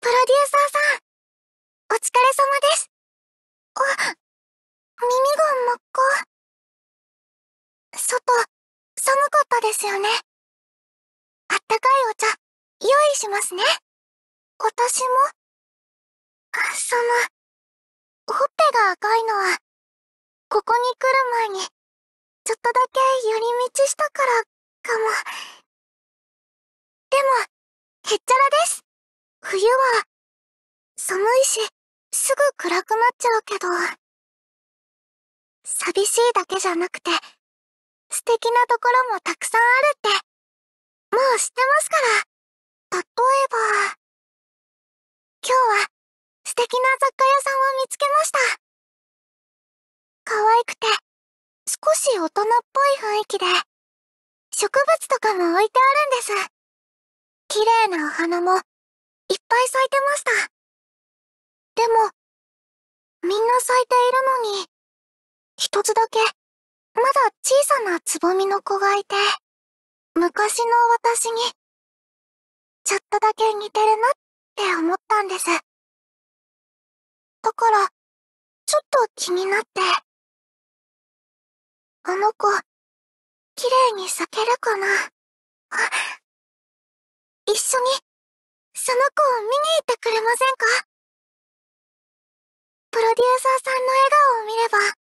プロデューサーさん。お疲れ様です。あ、耳が真っ赤。外、寒かったですよね。あったかいお茶、用意しますね。私も。その、ほっぺが赤いのは、ここに来る前に、ちょっとだけ寄り道したから、かも。でも、へっちゃらです。冬は、寒いし、すぐ暗くなっちゃうけど、寂しいだけじゃなくて、素敵なところもたくさんあるって、もう知ってますから。例えば、今日は素敵な雑貨屋さんを見つけました。可愛くて、少し大人っぽい雰囲気で、植物とかも置いてあるんです。綺麗なお花も、ぱい咲いてました。でも、みんな咲いているのに、一つだけ、まだ小さなつぼみの子がいて、昔の私に、ちょっとだけ似てるなって思ったんです。だから、ちょっと気になって。あの子、綺麗に咲けるかな。一緒にその子を見に行ってくれませんかプロデューサーさんの笑顔を見れば、あ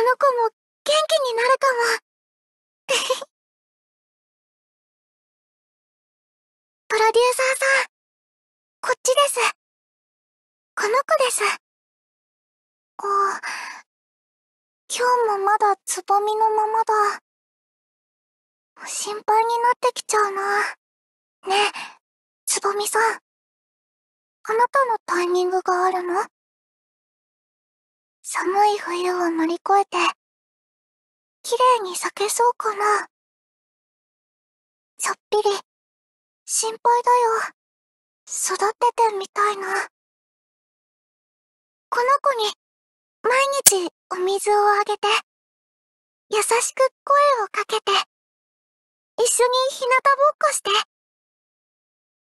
の子も元気になるかも。プロデューサーさん、こっちです。この子です。あ今日もまだつぼみのままだ。心配になってきちゃうな。ねえ、つぼみさん。あなたのタイミングがあるの寒い冬を乗り越えて、綺麗に咲けそうかな。ちょっぴり、心配だよ。育ててみたいな。この子に、毎日お水をあげて、優しく声をかけて、一緒に日向ぼっこして。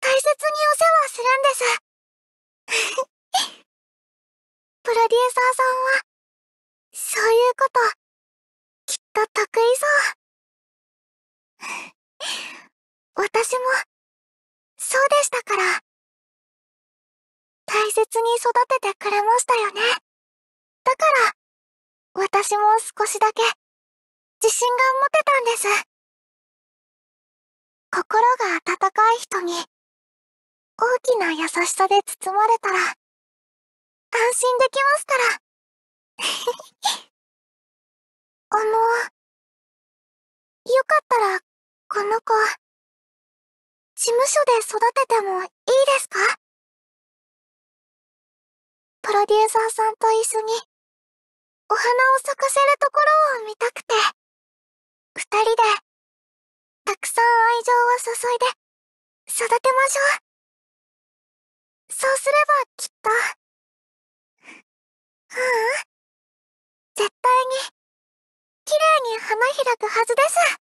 大切にお世話するんです。プロデューサーさんは、そういうこと、きっと得意そう。私も、そうでしたから。大切に育ててくれましたよね。だから、私も少しだけ、自信が持てたんです。心が温かい人に、大きな優しさで包まれたら、安心できますから。あの、よかったら、この子、事務所で育ててもいいですかプロデューサーさんと一緒に、お花を咲かせるところを見たくて、二人で、たくさん愛情を注いで、育てましょう。そうすればきっと。ううん。絶対に、綺麗に花開くはずです。